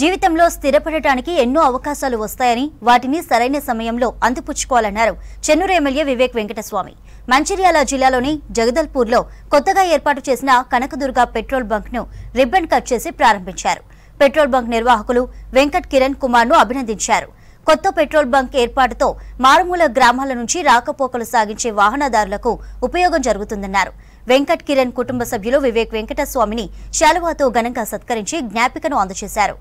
జీవితంలో స్థిరపడటానికి ఎన్నో అవకాశాలు వస్తాయని వాటిని సరైన సమయంలో అందిపుచ్చుకోవాలన్నారు చెన్నూరు ఎమ్మెల్యే వివేక్ వెంకటస్వామి మంచిర్యాల జిల్లాలోని జగదల్పూర్లో కొత్తగా ఏర్పాటు చేసిన కనకదుర్గ పెట్రోల్ బంక్ను రిబ్బన్ కట్ చేసి ప్రారంభించారు పెట్రోల్ బంక్ నిర్వాహకులు వెంకట్ కిరణ్ కుమార్ను అభినందించారు కొత్త పెట్రోల్ బంక్ ఏర్పాటుతో మారుమూల గ్రామాల నుంచి రాకపోకలు సాగించే వాహనదారులకు ఉపయోగం జరుగుతుందన్నారు వెంకట్ కిరణ్ కుటుంబ సభ్యులు వివేక్ వెంకటస్వామిని శాలువాతో ఘనంగా సత్కరించి జ్ఞాపికను అందజేశారు